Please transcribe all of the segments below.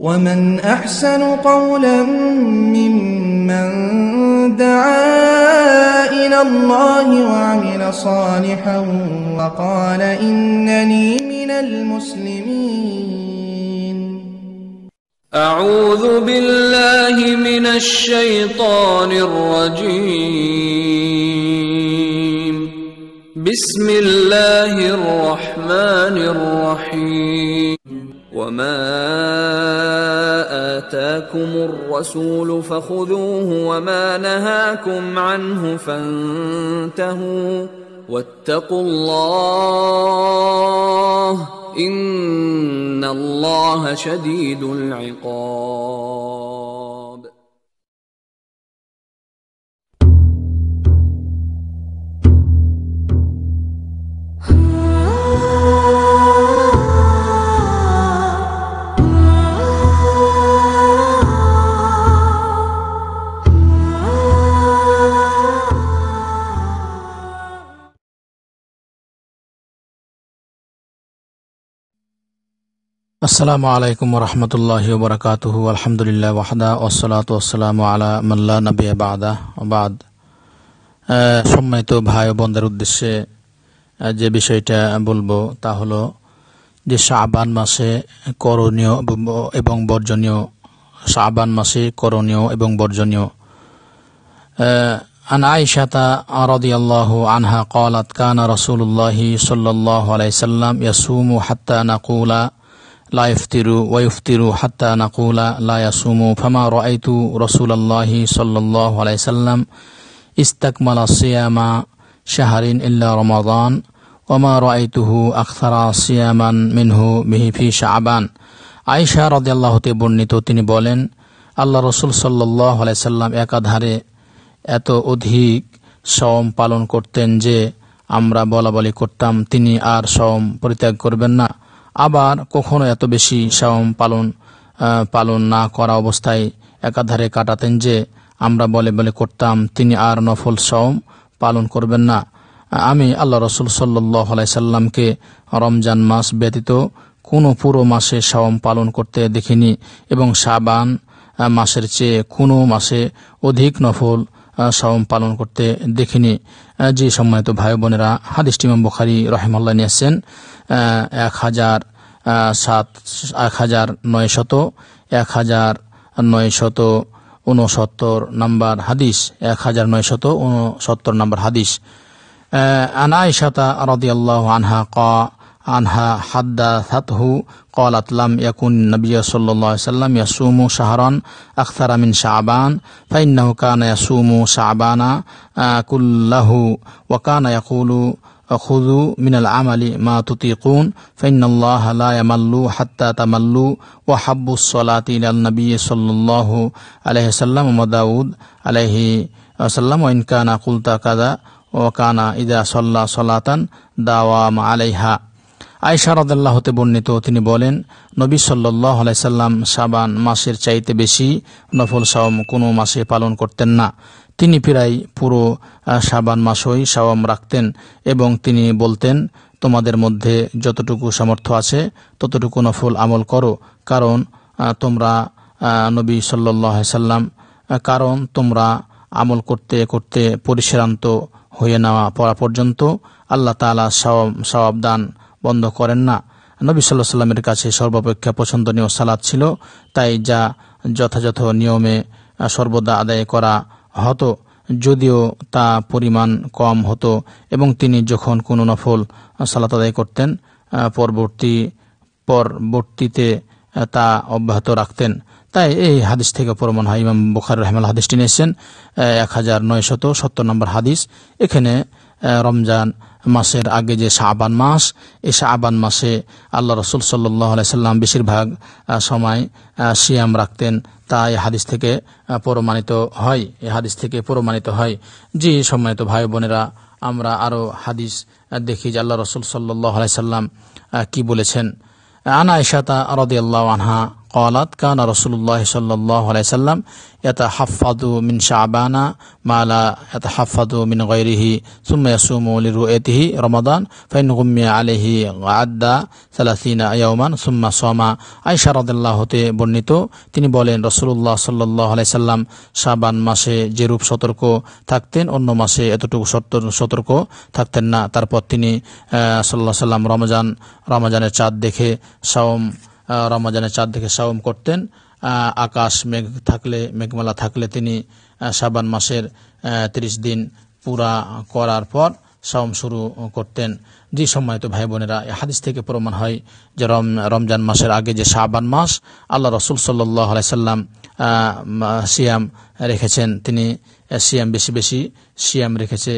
ومن أحسن قولا ممن دعا إلى الله وعمل صالحا وقال إنني من المسلمين أعوذ بالله من الشيطان الرجيم بسم الله الرحمن الرحيم وما آتاكم الرسول فخذوه وما نهاكم عنه فانتهوا واتقوا الله إن الله شديد العقاب আসসালামু আলাইকুম রহমতুল্লাহ বরকাত আলহামদুলিল্লাহ ওয়াহদা ওসলাত ওসালাম আলা মাল্লা নবী বাদা বাদ সম্মানিত ভাই বোনদের উদ্দেশ্যে যে বিষয়টা বলবো তা হলো যে শাহবান মাসে করণীয় এবং বর্জনীয় শাহবান মাসে করণীয় এবং বর্জনীয় আন عائشة رضي আল্লাহ আনহা قالت كان رسول الله صلى الله عليه وسلم লা ইফতিরু ওয়া ইফতিরু হাত্তা নাকুলা লা ইয়াসুমু ফামা রাআইতু রাসূলুল্লাহি সাল্লাল্লাহু আলাইহি সাল্লাম ইস্তাকমালা সিয়ামা শাহরিন ইল্লা রমাদান ওমা রাআইতুহু আখতারা সিয়ামান মিনহু বিহি ফি শাবান আয়েশা রাদিয়াল্লাহুতে বর্ণিত তিনি বলেন আল্লাহ রসুল সাল্লাহ আলাইসাল্লাম একাধারে এত অধিক সম পালন করতেন যে আমরা বলা বলি করতাম তিনি আর সম পরিত্যাগ করবেন না আবার কখনো এত বেশি সাওম পালন পালন না করা অবস্থায় একাধারে কাটাতেন যে আমরা বলে বলে করতাম তিনি আর নফল সাওম পালন করবেন না আমি আল্লাহ রসুল সাল্লাই সাল্লামকে রমজান মাস ব্যতীত কোনো পুরো মাসে সাওম পালন করতে দেখিনি এবং সাবান মাসের চেয়ে কোনো মাসে অধিক নফল সাওম পালন করতে দেখিনি যে সম্মানিত ভাই বোনেরা হাদিস ইমাম বুখারি রহেমাল্লা নিয়েছেন এক হাজার সাত এক হাজার নয় শত এক হাজার নয় শত ঊনসত্তর নাম্বার হাদিস এক হাজার নয় শত ঊনসত্তর নাম্বার হাদিস আনা ইসাতা আল্লাহ আনহা ক আনহা হাদ্দা থাতহু কল আতলাম ইয়াকুন নবী সাল্লা সাল্লাম ইয়াসুমু শাহরন আখতার আমিন শাহবান ফাইন্নাহু কান ইয়াসুমু শাহবানা কুল্লাহু ওয়াকান ইয়াকুলু খুদু মিনাল আমালি মা তুতিকুন ফাইনাল্লাহ লা ইয়ামাল্লু হাত্তা তামাল্লু ওয়া হাব্বুস সলাতি ইলাল নবী সাল্লাল্লাহু আলাইহি সাল্লাম ওয়া দাউদ আলাইহি সাল্লাম ওয়া ইন কানা কুলতা কাযা ওয়া কানা ইদা সাল্লা সালাতান দাওয়াম আলাইহা আয়সা হতে বর্ণিত তিনি বলেন নবী সাল্লাইসাল্লাম আলাইসাল্লাম সাবান মাসের চাইতে বেশি নফল সাওম কোনো মাসে পালন করতেন না তিনি প্রায় পুরো সাবান মাসই সাওম রাখতেন এবং তিনি বলতেন তোমাদের মধ্যে যতটুকু সামর্থ্য আছে ততটুকু নফল আমল করো কারণ তোমরা নবী সাল্লাই সাল্লাম কারণ তোমরা আমল করতে করতে পরিশ্রান্ত হয়ে নেওয়া পড়া পর্যন্ত আল্লাহ তালা সওয়াব দান বন্ধ করেন না নবী সাল্লাহ সাল্লামের কাছে সর্বাপেক্ষা পছন্দনীয় সালাদ ছিল তাই যা যথাযথ নিয়মে সর্বদা আদায় করা হতো যদিও তা পরিমাণ কম হতো এবং তিনি যখন কোনো নফল সালাত আদায় করতেন পরবর্তী পরবর্তীতে তা অব্যাহত রাখতেন তাই এই হাদিস থেকে প্রমাণ হয় ইমাম বুখার রহমাল হাদিসটি নিয়েছেন এক হাজার শত সত্তর নম্বর হাদিস এখানে রমজান মাসের আগে যে শাহবান মাস এই শাহবান মাসে আল্লাহ রসুল সাল্লাহ সাল্লাম বেশিরভাগ সময় সিয়াম রাখতেন তা এ হাদিস থেকে প্রমাণিত হয় এই হাদিস থেকে প্রমাণিত হয় সময় সম্মানিত ভাই বোনেরা আমরা আরও হাদিস দেখি যে আল্লাহ রসুল সাল্লাহ সাল্লাম কি বলেছেন আনা ইশাতা আরদি আল্লাহ আনহা কলাত কানা রসুল্লাহ সাল্লাম ইয়াতা হাফাদু মিন শাহবানা মালা ইয়াতা হাফাদু মিন গৈরিহি সুম্মাসুমলি রুয়েতিহি রমাদান ফাইন গুম্মিয়া আলিহি আদ্দা সালাসিনা ইয়মান সুম্মা সোমা আইসা রদুল্লাহ হতে বর্ণিত তিনি বলেন রসুল্লাহ সাল্লাহ সাল্লাম শাবান মাসে যেরূপ সতর্ক থাকতেন অন্য মাসে এতটুকু সতর্ক থাকতেন না তারপর তিনি সাল্লাহ সাল্লাম রমজান রমজানের চাঁদ দেখে সাওম রমাজানের চাঁদ দেখে সাওম করতেন আকাশ মেঘ থাকলে মেঘমালা থাকলে তিনি সাবান মাসের ৩০ দিন পুরা করার পর সাওম শুরু করতেন যে সম্মানিত ভাই বোনেরা হাদিস থেকে প্রমাণ হয় যে রম রমজান মাসের আগে যে সাবান মাস আল্লাহ রসুল সাল্লাহ সাল্লাম সিয়াম রেখেছেন তিনি সিয়াম বেশি বেশি সিয়াম রেখেছে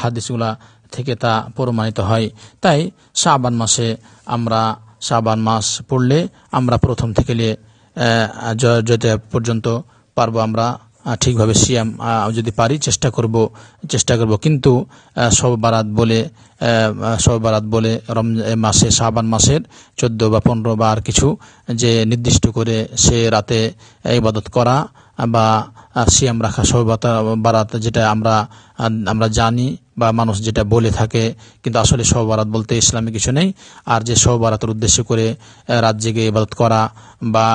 হাদিসগুলা থেকে তা প্রমাণিত হয় তাই সাবান মাসে আমরা শাবান মাস পড়লে আমরা প্রথম থেকে নিয়ে জয়তে পর্যন্ত পারবো আমরা ঠিকভাবে সিয়াম যদি পারি চেষ্টা করব চেষ্টা করব কিন্তু সব বারাত বলে সব বারাত বলে রম মাসে শাবান মাসের চোদ্দো বা পনেরো বা আর কিছু যে নির্দিষ্ট করে সে রাতে ইবাদত করা বা সিয়াম রাখা সব বারাত যেটা আমরা আমরা জানি বা মানুষ যেটা বলে থাকে কিন্তু আসলে সহবারাত বলতে ইসলামে কিছু নেই আর যে সহবারাতের উদ্দেশ্য করে রাত জেগে ইবাদত করা বা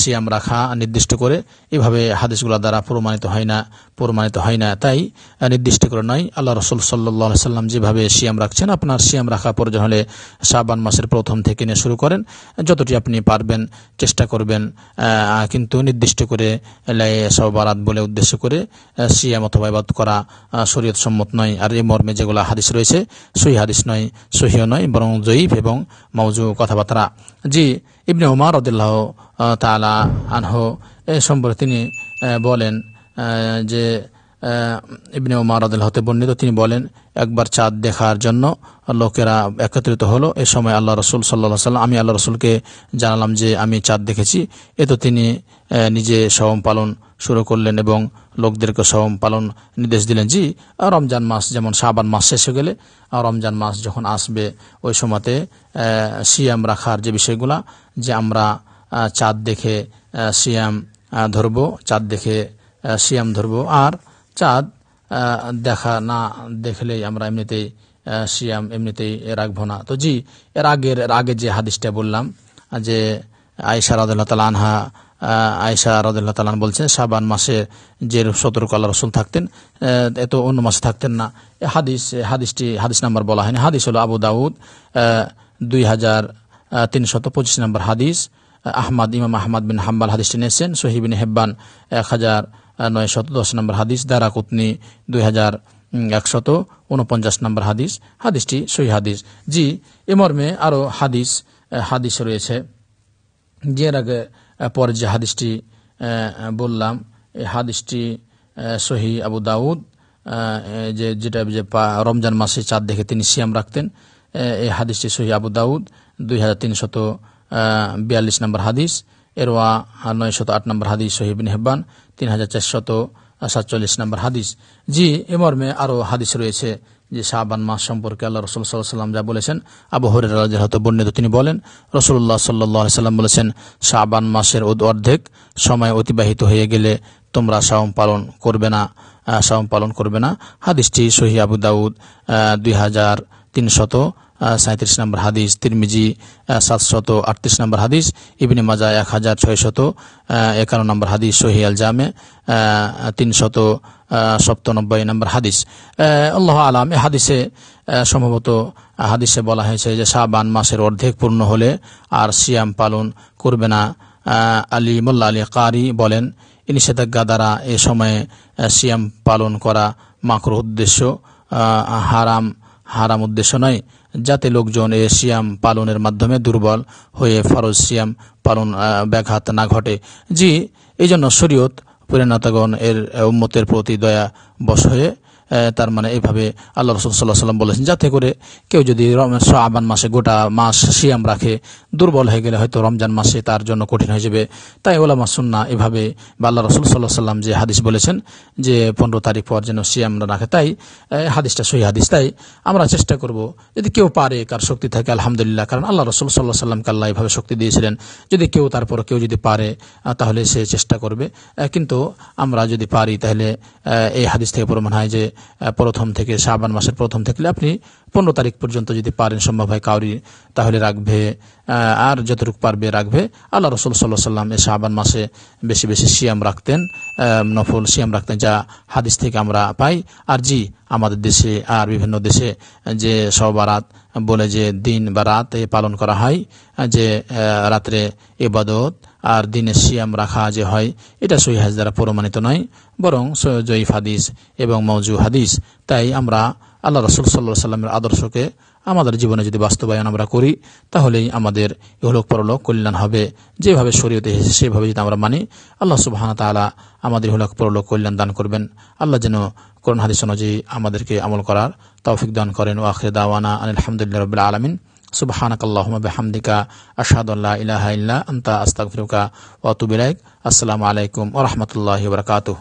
সিয়াম রাখা নির্দিষ্ট করে এভাবে হাদিসগুলো দ্বারা প্রমাণিত হয় না প্রমাণিত হয় না তাই নির্দিষ্ট করে নয় আল্লাহ রসুল সাল্লা সাল্লাম যেভাবে সিয়াম রাখছেন আপনার সিয়াম রাখা প্রয়োজন হলে শাবান মাসের প্রথম থেকে নিয়ে শুরু করেন যতটি আপনি পারবেন চেষ্টা করবেন কিন্তু নির্দিষ্ট করে সবারাত বলে উদ্দেশ্য করে সিয়াম অথবা ইবাদ করা শরীয়ত সম্মত নয় আর এই মর্মে যেগুলো হাদিস রয়েছে সহি হাদিস নয় সহিও নয় বরং জয়ীফ এবং মৌজু কথাবার্তা জি ইবনে উমার রদুল্লাহ তালা আনহ এ সম্পর্কে তিনি বলেন যে ইবনে উমার আদুল হতে বর্ণিত তিনি বলেন একবার চাঁদ দেখার জন্য লোকেরা একত্রিত হলো এ সময় আল্লাহ রসুল সাল্লা সাল্লাম আমি আল্লাহ রসুলকে জানালাম যে আমি চাঁদ দেখেছি এ তো তিনি নিজে সওম পালন শুরু করলেন এবং লোকদেরকে সওম পালন নির্দেশ দিলেন জি রমজান মাস যেমন সাবান মাস শেষে গেলে রমজান মাস যখন আসবে ওই সময়তে সিয়াম রাখার যে বিষয়গুলা যে আমরা চাঁদ দেখে সিয়াম ধরব চাঁদ দেখে সিয়াম ধরব আর চাঁদ দেখা না দেখলেই আমরা এমনিতেই সিয়াম এমনিতেই রাখবো না তো জি এর আগের এর আগে যে হাদিসটা বললাম যে আয়সা রাদুল্লাহ তাল আনহা আয়সা রাদুল্লাহ তালান বলছেন সাবান মাসে যে সতর্ক আল্লাহ রসুল থাকতেন এত অন্য মাসে থাকতেন না হাদিস হাদিসটি হাদিস নাম্বার বলা হয়নি হাদিস হলো আবু দাউদ দুই হাজার তিনশত পঁচিশ নম্বর হাদিস আহমদ ইমাম আহমদ বিন হাম্বাল হাদিসটি নিয়েছেন সহিবিন হেব্বান এক হাজার নয়শত দশ নম্বর হাদিস দারা কুতনি দুই হাজার একশত উনপঞ্চাশ নম্বর হাদিস হাদিসটি সই হাদিস জি এ মর্মে আরও হাদিস হাদিস রয়েছে যে আগে পরে যে হাদিসটি বললাম এই হাদিসটি সহি আবু দাউদ যে যেটা যে রমজান মাসে চাঁদ দেখে তিনি সিয়াম রাখতেন এই হাদিসটি সহি আবু দাউদ দুই হাজার তিনশত বিয়াল্লিশ নম্বর হাদিস এরওয়া নয়শত আট নম্বর হাদিস সহিবিন হেব্বান তিন হাজার চারশত সাতচল্লিশ নম্বর হাদিস জি এ মর্মে আরও হাদিস রয়েছে যে শাহবান মাস সম্পর্কে আল্লাহ রসুল সাল্লাহ সাল্লাম যা বলেছেন আবু হরের হত বর্ণিত তিনি বলেন রসুল্লাহ সাল্লাহ সাল্লাম বলেছেন শাহবান মাসের অর্ধেক সময় অতিবাহিত হয়ে গেলে তোমরা সাওম পালন করবে না সাওম পালন করবে না হাদিসটি সহি আবু দাউদ দুই হাজার তিনশত সাঁত্রিশ নম্বর হাদিস তিরমিজি সাতশত আটত্রিশ নম্বর হাদিস ইবনে মাজা এক হাজার ছয়শত একান্ন নম্বর হাদিস সোহিয়াল জামে তিনশত সপ্তানব্বই নম্বর হাদিস আল্লাহ আলাম এ হাদিসে সম্ভবত হাদিসে বলা হয়েছে যে শাহবান মাসের অর্ধেক পূর্ণ হলে আর সিয়াম পালন করবে না আলী মোল্লা আলী কারি বলেন এ নিষেধাজ্ঞা দ্বারা এ সময়ে সিয়াম পালন করা মাকর উদ্দেশ্য হারাম হারাম উদ্দেশ্য নয় যাতে লোকজন এ সিয়াম পালনের মাধ্যমে দুর্বল হয়ে ফরজ সিয়াম পালন ব্যাঘাত না ঘটে জি এই জন্য শরীয়ত পরিণতগণ এর উম্মতের প্রতি দয়া বস হয়ে তার মানে এভাবে আল্লাহ রসুল সাল্লাহ সাল্লাম বলেছেন যাতে করে কেউ যদি শ্রাবান মাসে গোটা মাস সিয়াম রাখে দুর্বল হয়ে গেলে হয়তো রমজান মাসে তার জন্য কঠিন হয়ে যাবে তাই ওলা সুন্না এভাবে বাল্লা আল্লাহ রসুল সাল্লাহ সাল্লাম যে হাদিস বলেছেন যে পনেরো তারিখ পর যেন সে আমরা রাখে তাই হাদিসটা সহি হাদিস তাই আমরা চেষ্টা করব যদি কেউ পারে কার শক্তি থাকে আলহামদুলিল্লাহ কারণ আল্লাহ রসুল সাল্লাহ সাল্লামকে আল্লাহ এভাবে শক্তি দিয়েছিলেন যদি কেউ তারপর কেউ যদি পারে তাহলে সে চেষ্টা করবে কিন্তু আমরা যদি পারি তাহলে এই হাদিস থেকে প্রমাণ হয় যে প্রথম থেকে শ্রাবণ মাসের প্রথম থেকে আপনি পনেরো তারিখ পর্যন্ত যদি পারেন সম্ভব হয় কাউরি তাহলে রাখবে আর যতটুকু পারবে রাখবে আল্লাহ রসুল সাল্লাহ সাল্লাম এ শাহবান মাসে বেশি বেশি সিয়াম রাখতেন নফল সিয়াম রাখতেন যা হাদিস থেকে আমরা পাই আর জি আমাদের দেশে আর বিভিন্ন দেশে যে সবারাত বলে যে দিন বা রাত এ পালন করা হয় যে রাত্রে এবাদত আর দিনে সিয়াম রাখা যে হয় এটা সহি দ্বারা প্রমাণিত নয় বরং জয়ীফ হাদিস এবং মৌজু হাদিস তাই আমরা আল্লাহ রসুল সাল্লাহ সাল্লামের আদর্শকে আমাদের জীবনে যদি বাস্তবায়ন আমরা করি তাহলেই আমাদের ইহলোক পরলোক কল্যাণ হবে যেভাবে শরীয়তে এসেছে সেভাবে যদি আমরা মানি আল্লাহ সুবাহানা তালা আমাদের ইহলোক পরলোক কল্যাণ দান করবেন আল্লাহ যেন করোন হাদিস অনুযায়ী আমাদেরকে আমল করার তৌফিক দান করেন ও আখরে দাওয়ানা আলহামদুলিল্লাহ রবিল আলমিন সুবাহানাকাল্লাহমা বেহামদিকা আল্লাহ ইলাহা ইল্লা আন্তা আস্তাগফিরুকা ওয়াতুবিলাইক আসসালামু আলাইকুম ওরহমতুল্লাহ বরকাতুহ